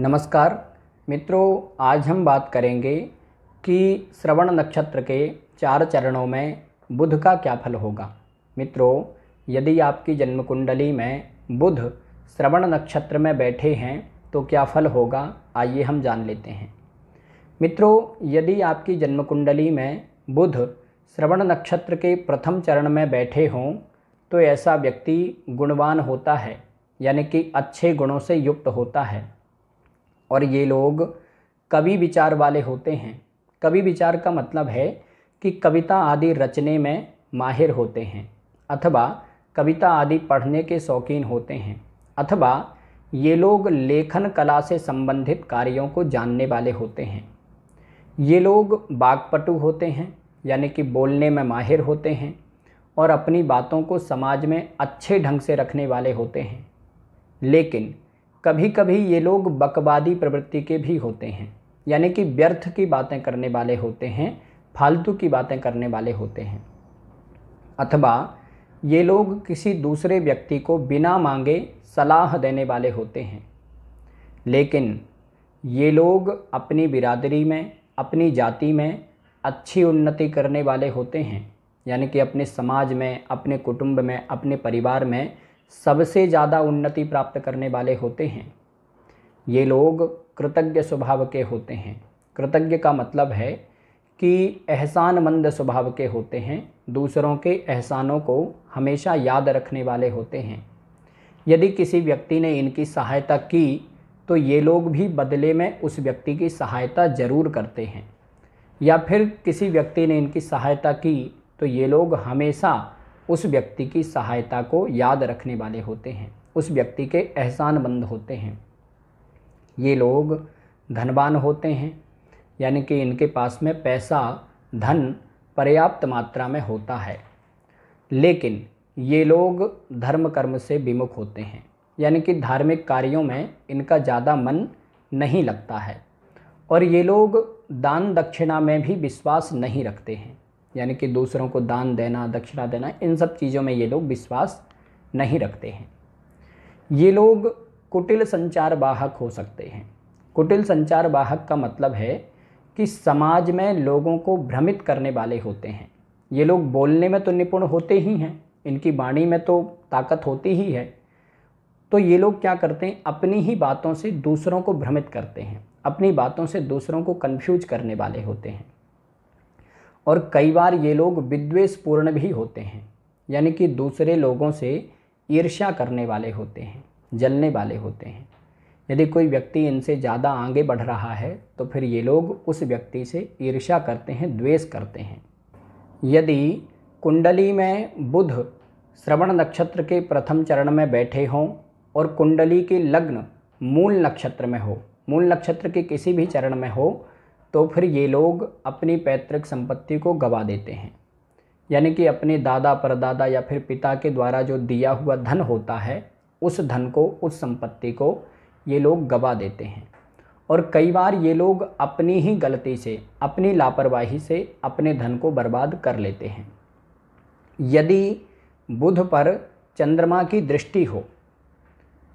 नमस्कार मित्रों आज हम बात करेंगे कि श्रवण नक्षत्र के चार चरणों में बुध का क्या फल होगा मित्रों यदि आपकी जन्म कुंडली में बुध श्रवण नक्षत्र में बैठे हैं तो क्या फल होगा आइए हम जान लेते हैं मित्रों यदि आपकी जन्म कुंडली में बुध श्रवण नक्षत्र के प्रथम चरण में बैठे हों तो ऐसा व्यक्ति गुणवान होता है यानी कि अच्छे गुणों से युक्त होता है और ये लोग कवि विचार वाले होते हैं कवि विचार का मतलब है कि कविता आदि रचने में माहिर होते हैं अथवा कविता आदि पढ़ने के शौकीन होते हैं अथवा ये लोग लेखन कला से संबंधित कार्यों को जानने वाले होते हैं ये लोग बागपटु होते हैं यानी कि बोलने में माहिर होते हैं और अपनी बातों को समाज में अच्छे ढंग से रखने वाले होते हैं लेकिन कभी कभी ये लोग बकवादी प्रवृत्ति के भी होते हैं यानी कि व्यर्थ की बातें करने वाले होते हैं फालतू की बातें करने वाले होते हैं अथवा ये लोग किसी दूसरे व्यक्ति को बिना मांगे सलाह देने वाले होते हैं लेकिन ये लोग अपनी बिरादरी में अपनी जाति में अच्छी उन्नति करने वाले होते हैं यानी कि अपने समाज में अपने कुटुंब में अपने परिवार में सबसे ज़्यादा उन्नति प्राप्त करने वाले होते हैं ये लोग कृतज्ञ स्वभाव के होते हैं कृतज्ञ का मतलब है कि एहसानमंद स्वभाव के होते हैं दूसरों के एहसानों को हमेशा याद रखने वाले होते हैं यदि किसी व्यक्ति ने इनकी सहायता की तो ये लोग भी बदले में उस व्यक्ति की सहायता ज़रूर करते हैं या फिर किसी व्यक्ति ने इनकी सहायता की तो ये लोग हमेशा उस व्यक्ति की सहायता को याद रखने वाले होते हैं उस व्यक्ति के एहसानबंद होते हैं ये लोग धनवान होते हैं यानी कि इनके पास में पैसा धन पर्याप्त मात्रा में होता है लेकिन ये लोग धर्म कर्म से विमुख होते हैं यानी कि धार्मिक कार्यों में इनका ज़्यादा मन नहीं लगता है और ये लोग दान दक्षिणा में भी विश्वास नहीं रखते हैं यानी कि दूसरों को दान देना दक्षिणा देना इन सब चीज़ों में ये लोग विश्वास नहीं रखते हैं ये लोग कुटिल संचार वाहक हो सकते हैं कुटिल संचार वाहक का मतलब है कि समाज में लोगों को भ्रमित करने वाले होते हैं ये लोग बोलने में तो निपुण होते ही हैं इनकी वाणी में तो ताकत होती ही है तो ये लोग क्या करते हैं अपनी ही बातों से दूसरों को भ्रमित करते हैं अपनी बातों से दूसरों को कन्फ्यूज करने वाले होते हैं और कई बार ये लोग विद्वेषपूर्ण भी होते हैं यानी कि दूसरे लोगों से ईर्ष्या करने वाले होते हैं जलने वाले होते हैं यदि कोई व्यक्ति इनसे ज़्यादा आगे बढ़ रहा है तो फिर ये लोग उस व्यक्ति से ईर्ष्या करते हैं द्वेष करते हैं यदि कुंडली में बुध श्रवण नक्षत्र के प्रथम चरण में बैठे हों और कुंडली के लग्न मूल नक्षत्र में हो मूल नक्षत्र के किसी भी चरण में हो तो फिर ये लोग अपनी पैतृक संपत्ति को गवा देते हैं यानी कि अपने दादा परदादा या फिर पिता के द्वारा जो दिया हुआ धन होता है उस धन को उस संपत्ति को ये लोग गवा देते हैं और कई बार ये लोग अपनी ही गलती से अपनी लापरवाही से अपने धन को बर्बाद कर लेते हैं यदि बुध पर चंद्रमा की दृष्टि हो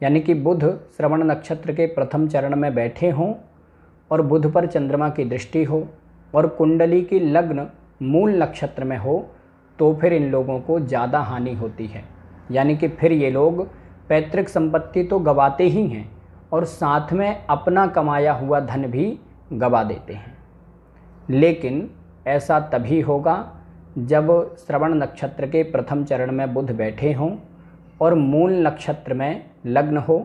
यानी कि बुध श्रवण नक्षत्र के प्रथम चरण में बैठे हों और बुध पर चंद्रमा की दृष्टि हो और कुंडली की लग्न मूल नक्षत्र में हो तो फिर इन लोगों को ज़्यादा हानि होती है यानी कि फिर ये लोग पैतृक संपत्ति तो गवाते ही हैं और साथ में अपना कमाया हुआ धन भी गवा देते हैं लेकिन ऐसा तभी होगा जब श्रवण नक्षत्र के प्रथम चरण में बुध बैठे हों और मूल नक्षत्र में लग्न हो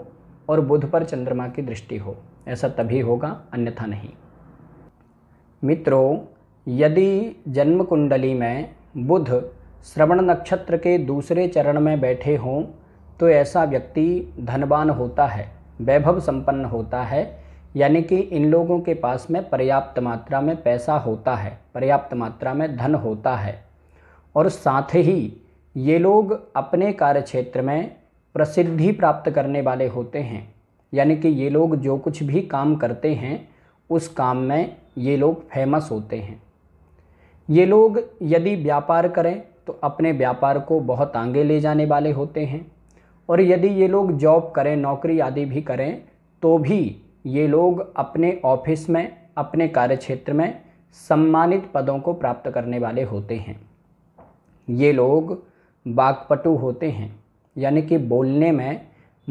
और बुध पर चंद्रमा की दृष्टि हो ऐसा तभी होगा अन्यथा नहीं मित्रों यदि जन्म कुंडली में बुध श्रवण नक्षत्र के दूसरे चरण में बैठे हों तो ऐसा व्यक्ति धनवान होता है वैभव संपन्न होता है यानी कि इन लोगों के पास में पर्याप्त मात्रा में पैसा होता है पर्याप्त मात्रा में धन होता है और साथ ही ये लोग अपने कार्य क्षेत्र में प्रसिद्धि प्राप्त करने वाले होते हैं यानी कि ये लोग जो कुछ भी काम करते हैं उस काम में ये लोग फेमस होते हैं ये लोग यदि व्यापार करें तो अपने व्यापार को बहुत आगे ले जाने वाले होते हैं और यदि ये लोग जॉब करें नौकरी आदि भी करें तो भी ये लोग अपने ऑफिस में अपने कार्यक्षेत्र में सम्मानित पदों को प्राप्त करने वाले होते हैं ये लोग बागपटु होते हैं यानी कि बोलने में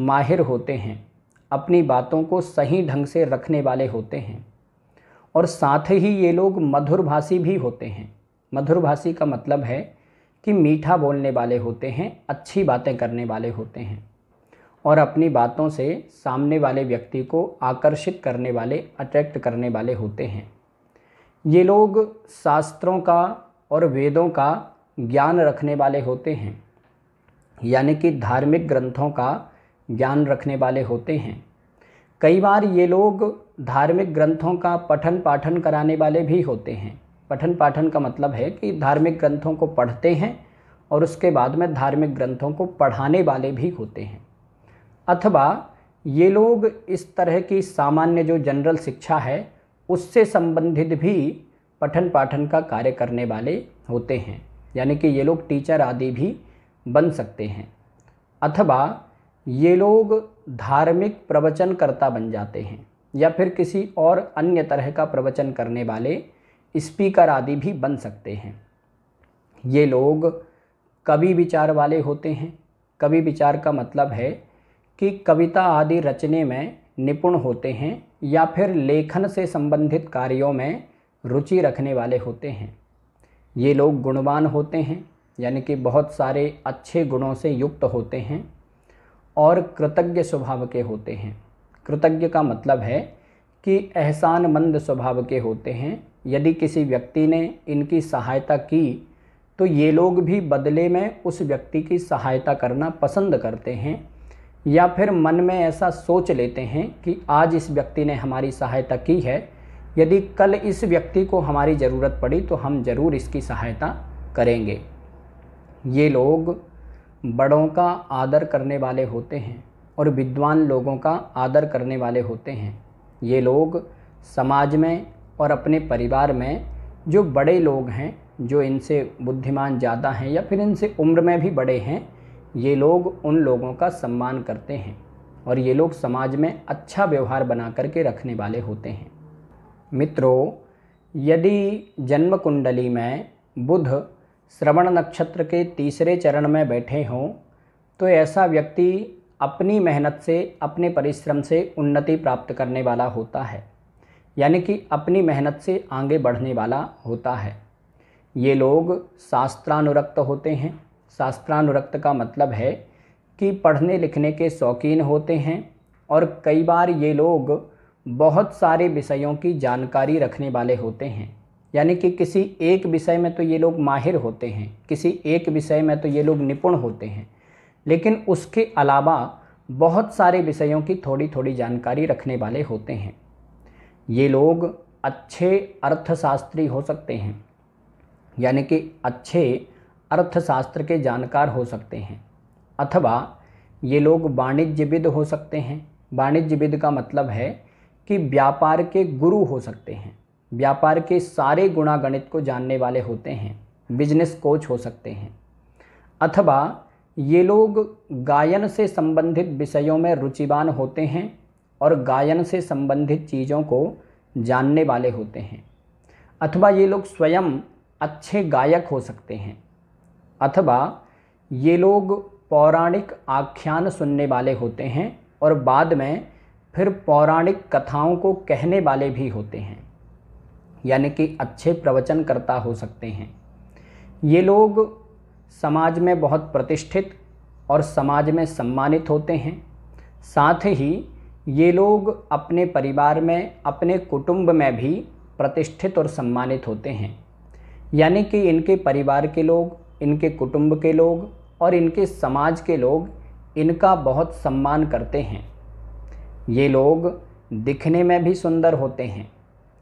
माहिर होते हैं अपनी बातों को सही ढंग से रखने वाले होते हैं और साथ ही ये लोग मधुरभाषी भी होते हैं मधुरभाषी का मतलब है कि मीठा बोलने वाले होते हैं अच्छी बातें करने वाले होते हैं और अपनी बातों से सामने वाले व्यक्ति को आकर्षित करने वाले अट्रैक्ट करने वाले होते हैं ये लोग शास्त्रों का और वेदों का ज्ञान रखने वाले होते हैं यानी कि धार्मिक ग्रंथों का ज्ञान रखने वाले होते हैं कई बार ये लोग धार्मिक ग्रंथों का पठन पाठन कराने वाले भी होते हैं पठन पाठन का मतलब है कि धार्मिक ग्रंथों को पढ़ते हैं और उसके बाद में धार्मिक ग्रंथों को पढ़ाने वाले भी होते हैं अथवा ये लोग इस तरह की सामान्य जो जनरल शिक्षा है उससे संबंधित भी पठन पाठन का कार्य करने वाले होते हैं यानी कि ये लोग टीचर आदि भी बन सकते हैं अथवा ये लोग धार्मिक प्रवचनकर्ता बन जाते हैं या फिर किसी और अन्य तरह का प्रवचन करने वाले स्पीकर आदि भी बन सकते हैं ये लोग कवि विचार वाले होते हैं कवि विचार का मतलब है कि कविता आदि रचने में निपुण होते हैं या फिर लेखन से संबंधित कार्यों में रुचि रखने वाले होते हैं ये लोग गुणवान होते हैं यानी कि बहुत सारे अच्छे गुणों से युक्त होते हैं और कृतज्ञ स्वभाव के होते हैं कृतज्ञ का मतलब है कि एहसानमंद स्वभाव के होते हैं यदि किसी व्यक्ति ने इनकी सहायता की तो ये लोग भी बदले में उस व्यक्ति की सहायता करना पसंद करते हैं या फिर मन में ऐसा सोच लेते हैं कि आज इस व्यक्ति ने हमारी सहायता की है यदि कल इस व्यक्ति को हमारी ज़रूरत पड़ी तो हम ज़रूर इसकी सहायता करेंगे ये लोग बड़ों का आदर करने वाले होते हैं और विद्वान लोगों का आदर करने वाले होते हैं ये लोग समाज में और अपने परिवार में जो बड़े लोग हैं जो इनसे बुद्धिमान ज़्यादा हैं या फिर इनसे उम्र में भी बड़े हैं ये लोग उन लोगों का सम्मान करते हैं और ये लोग समाज में अच्छा व्यवहार बना करके रखने वाले होते हैं मित्रों यदि जन्म कुंडली में बुध श्रवण नक्षत्र के तीसरे चरण में बैठे हों तो ऐसा व्यक्ति अपनी मेहनत से अपने परिश्रम से उन्नति प्राप्त करने वाला होता है यानी कि अपनी मेहनत से आगे बढ़ने वाला होता है ये लोग शास्त्रानुरक्त होते हैं शास्त्रानुरक्त का मतलब है कि पढ़ने लिखने के शौकीन होते हैं और कई बार ये लोग बहुत सारे विषयों की जानकारी रखने वाले होते हैं यानी कि किसी एक विषय में तो ये लोग माहिर होते हैं किसी एक विषय में तो ये लोग निपुण होते हैं लेकिन उसके अलावा बहुत सारे विषयों की थोड़ी थोड़ी जानकारी रखने वाले होते हैं ये लोग अच्छे अर्थशास्त्री हो सकते हैं यानी कि अच्छे अर्थशास्त्र के जानकार हो सकते हैं अथवा ये लोग वाणिज्यविद हो सकते हैं वाणिज्यविद का मतलब है कि व्यापार के गुरु हो सकते हैं व्यापार के सारे गुणा गणित को जानने वाले होते हैं बिजनेस कोच हो सकते हैं अथवा ये लोग गायन से संबंधित विषयों में रुचिवान होते हैं और गायन से संबंधित चीज़ों को जानने वाले होते हैं अथवा ये लोग स्वयं अच्छे गायक हो सकते हैं अथवा ये लोग पौराणिक आख्यान सुनने वाले होते हैं और बाद में फिर पौराणिक कथाओं को कहने वाले भी होते हैं यानी कि अच्छे प्रवचनकर्ता हो सकते हैं ये लोग समाज में बहुत प्रतिष्ठित और समाज में सम्मानित होते हैं साथ ही ये लोग अपने परिवार में अपने कुटुंब में भी प्रतिष्ठित और सम्मानित होते हैं यानी कि इनके परिवार के लोग इनके कुटुंब के लोग और इनके समाज के लोग इनका बहुत सम्मान करते हैं ये लोग दिखने में भी सुंदर होते हैं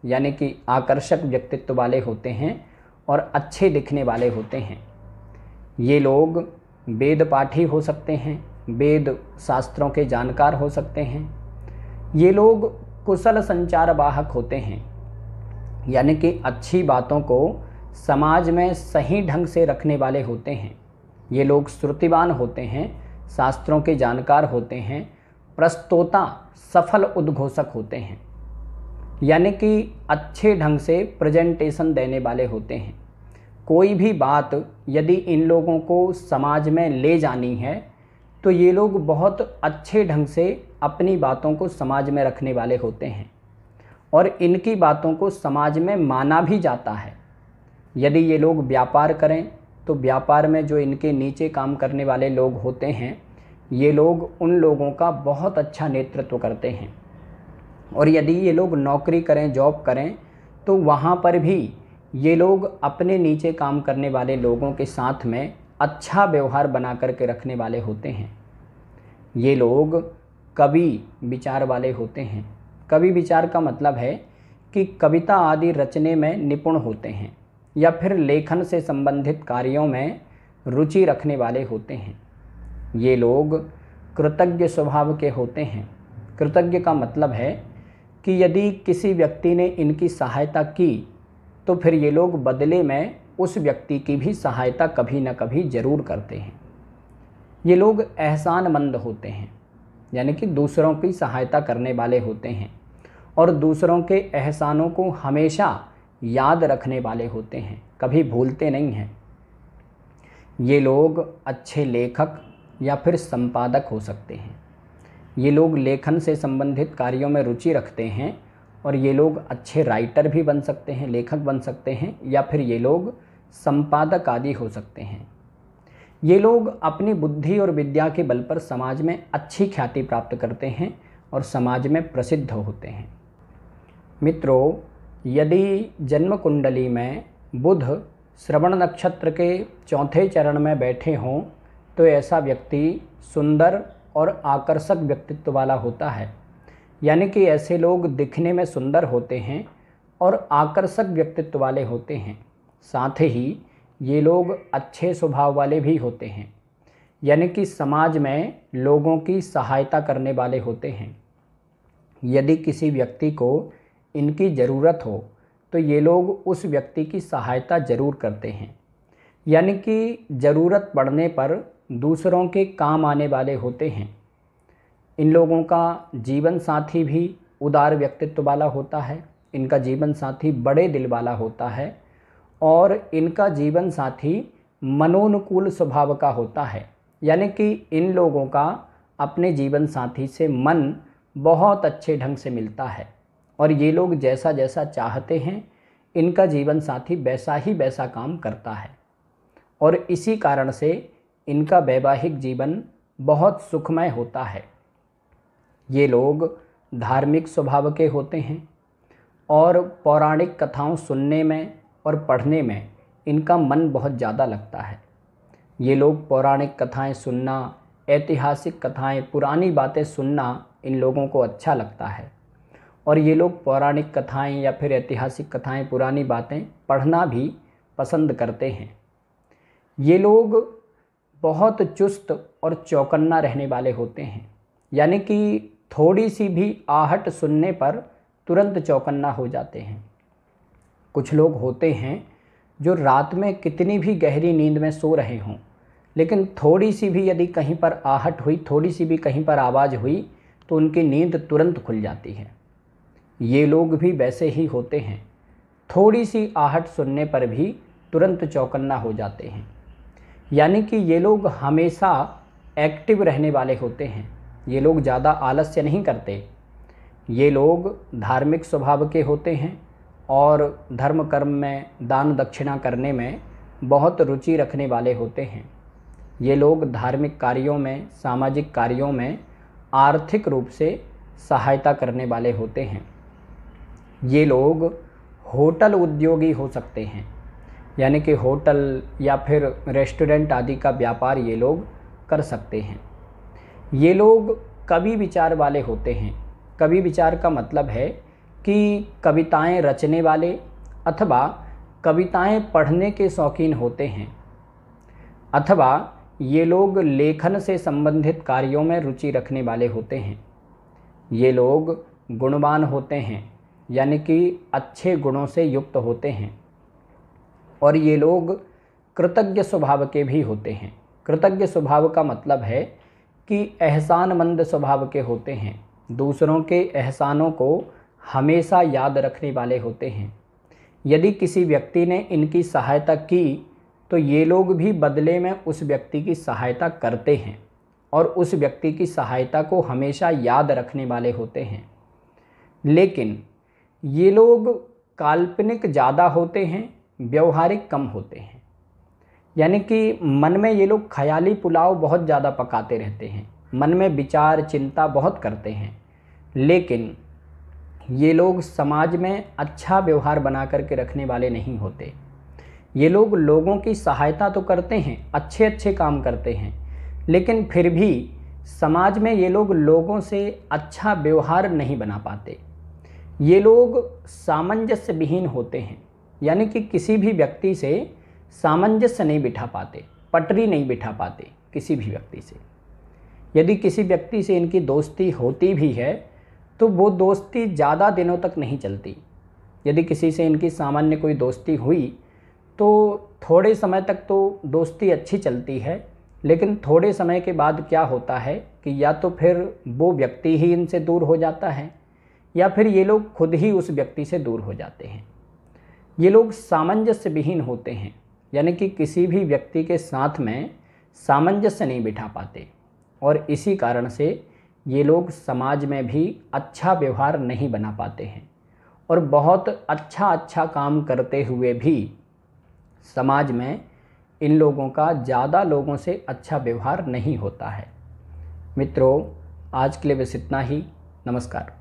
यानी कि आकर्षक व्यक्तित्व वाले होते हैं और अच्छे दिखने वाले होते हैं ये लोग वेद पाठी हो सकते हैं वेद शास्त्रों के जानकार हो सकते हैं ये लोग कुशल संचार वाहक होते हैं यानी कि अच्छी बातों को समाज में सही ढंग से रखने वाले होते हैं ये लोग श्रुतिवान होते हैं शास्त्रों के जानकार होते हैं प्रस्तोता सफल उद्घोषक होते हैं यानी कि अच्छे ढंग से प्रेजेंटेशन देने वाले होते हैं कोई भी बात यदि इन लोगों को समाज में ले जानी है तो ये लोग बहुत अच्छे ढंग से अपनी बातों को समाज में रखने वाले होते हैं और इनकी बातों को समाज में माना भी जाता है यदि ये लोग व्यापार करें तो व्यापार में जो इनके नीचे काम करने वाले लोग होते हैं ये लोग उन लोगों का बहुत अच्छा नेतृत्व करते हैं और यदि ये लोग नौकरी करें जॉब करें तो वहाँ पर भी ये लोग अपने नीचे काम करने वाले लोगों के साथ में अच्छा व्यवहार बना कर के रखने वाले होते हैं ये लोग कवि विचार वाले होते हैं कवि विचार का मतलब है कि कविता आदि रचने में निपुण होते हैं या फिर लेखन से संबंधित कार्यों में रुचि रखने वाले होते हैं ये लोग कृतज्ञ स्वभाव के होते हैं कृतज्ञ का मतलब है कि यदि किसी व्यक्ति ने इनकी सहायता की तो फिर ये लोग बदले में उस व्यक्ति की भी सहायता कभी ना कभी ज़रूर करते हैं ये लोग एहसानमंद होते हैं यानी कि दूसरों की सहायता करने वाले होते हैं और दूसरों के एहसानों को हमेशा याद रखने वाले होते हैं कभी भूलते नहीं हैं ये लोग अच्छे लेखक या फिर संपादक हो सकते हैं ये लोग लेखन से संबंधित कार्यों में रुचि रखते हैं और ये लोग अच्छे राइटर भी बन सकते हैं लेखक बन सकते हैं या फिर ये लोग संपादक आदि हो सकते हैं ये लोग अपनी बुद्धि और विद्या के बल पर समाज में अच्छी ख्याति प्राप्त करते हैं और समाज में प्रसिद्ध होते हैं मित्रों यदि जन्म कुंडली में बुध श्रवण नक्षत्र के चौथे चरण में बैठे हों तो ऐसा व्यक्ति सुंदर और आकर्षक व्यक्तित्व वाला होता है यानी कि ऐसे लोग दिखने में सुंदर होते हैं और आकर्षक व्यक्तित्व वाले होते हैं साथ ही ये लोग अच्छे स्वभाव वाले भी होते हैं यानी कि समाज में लोगों की सहायता करने वाले होते हैं यदि किसी व्यक्ति को इनकी ज़रूरत हो तो ये लोग उस व्यक्ति की सहायता ज़रूर करते हैं यानी कि ज़रूरत पड़ने पर दूसरों के काम आने वाले होते हैं इन लोगों का जीवन साथी भी उदार व्यक्तित्व वाला होता है इनका जीवन साथी बड़े दिल वाला होता है और इनका जीवन साथी मनोनुकूल स्वभाव का होता है यानी कि इन लोगों का अपने जीवन साथी से मन बहुत अच्छे ढंग से मिलता है और ये लोग जैसा जैसा चाहते हैं इनका जीवन साथी वैसा ही वैसा काम करता है और इसी कारण से इनका वैवाहिक जीवन बहुत सुखमय होता है ये लोग धार्मिक स्वभाव के होते हैं और पौराणिक कथाओं सुनने में और पढ़ने में इनका मन बहुत ज़्यादा लगता है ये लोग पौराणिक कथाएं सुनना ऐतिहासिक कथाएं पुरानी बातें सुनना इन लोगों को अच्छा लगता है और ये लोग पौराणिक कथाएं या फिर ऐतिहासिक कथाएं पुरानी बातें पढ़ना भी पसंद करते हैं ये लोग बहुत चुस्त और चौकन्ना रहने वाले होते हैं यानी कि थोड़ी सी भी आहट सुनने पर तुरंत चौकन्ना हो जाते हैं कुछ लोग होते हैं जो रात में कितनी भी गहरी नींद में सो रहे हों लेकिन थोड़ी सी भी यदि कहीं पर आहट हुई थोड़ी सी भी कहीं पर आवाज़ हुई तो उनकी नींद तुरंत खुल जाती है ये लोग भी वैसे ही होते हैं थोड़ी सी आहट सुनने पर भी तुरंत चौकन्ना हो जाते हैं यानी कि ये लोग हमेशा एक्टिव रहने वाले होते हैं ये लोग ज़्यादा आलस्य नहीं करते ये लोग धार्मिक स्वभाव के होते हैं और धर्म कर्म में दान दक्षिणा करने में बहुत रुचि रखने वाले होते हैं ये लोग धार्मिक कार्यों में सामाजिक कार्यों में आर्थिक रूप से सहायता करने वाले होते हैं ये लोग होटल उद्योगी हो सकते हैं यानी कि होटल या फिर रेस्टोरेंट आदि का व्यापार ये लोग कर सकते हैं ये लोग कवि विचार वाले होते हैं कवि विचार का मतलब है कि कविताएं रचने वाले अथवा कविताएं पढ़ने के शौकीन होते हैं अथवा ये लोग लेखन से संबंधित कार्यों में रुचि रखने वाले होते हैं ये लोग गुणवान होते हैं यानी कि अच्छे गुणों से युक्त होते हैं और ये लोग कृतज्ञ स्वभाव के भी होते हैं कृतज्ञ स्वभाव का मतलब है कि एहसानमंद स्वभाव के होते हैं दूसरों के एहसानों को हमेशा याद रखने वाले होते हैं यदि किसी व्यक्ति ने इनकी सहायता की तो ये लोग भी बदले में उस व्यक्ति की सहायता करते हैं और उस व्यक्ति की सहायता को हमेशा याद रखने वाले होते हैं लेकिन ये लोग काल्पनिक ज़्यादा होते हैं व्यवहारिक कम होते हैं यानी कि मन में ये लोग ख्याली पुलाव बहुत ज़्यादा पकाते रहते हैं मन में विचार चिंता बहुत करते हैं लेकिन ये लोग समाज में अच्छा व्यवहार बना करके रखने वाले नहीं होते ये लोग लोगों की सहायता तो करते हैं अच्छे अच्छे काम करते हैं लेकिन फिर भी समाज में ये लोग लोगों से अच्छा व्यवहार नहीं बना पाते ये लोग सामंजस्य विहीन होते हैं यानी कि किसी भी व्यक्ति से सामंजस्य नहीं बिठा पाते पटरी नहीं बिठा पाते किसी भी व्यक्ति से यदि किसी व्यक्ति से इनकी दोस्ती होती भी है तो वो दोस्ती ज़्यादा दिनों तक नहीं चलती यदि किसी से इनकी सामान्य कोई दोस्ती हुई तो थोड़े समय तक तो दोस्ती अच्छी चलती है लेकिन थोड़े समय के बाद क्या होता है कि या तो फिर वो व्यक्ति ही इनसे दूर हो जाता है या फिर ये लोग खुद ही उस व्यक्ति से दूर हो जाते हैं ये लोग सामंजस्य विहीन होते हैं यानी कि किसी भी व्यक्ति के साथ में सामंजस्य नहीं बिठा पाते और इसी कारण से ये लोग समाज में भी अच्छा व्यवहार नहीं बना पाते हैं और बहुत अच्छा अच्छा काम करते हुए भी समाज में इन लोगों का ज़्यादा लोगों से अच्छा व्यवहार नहीं होता है मित्रों आज के लिए बस इतना ही नमस्कार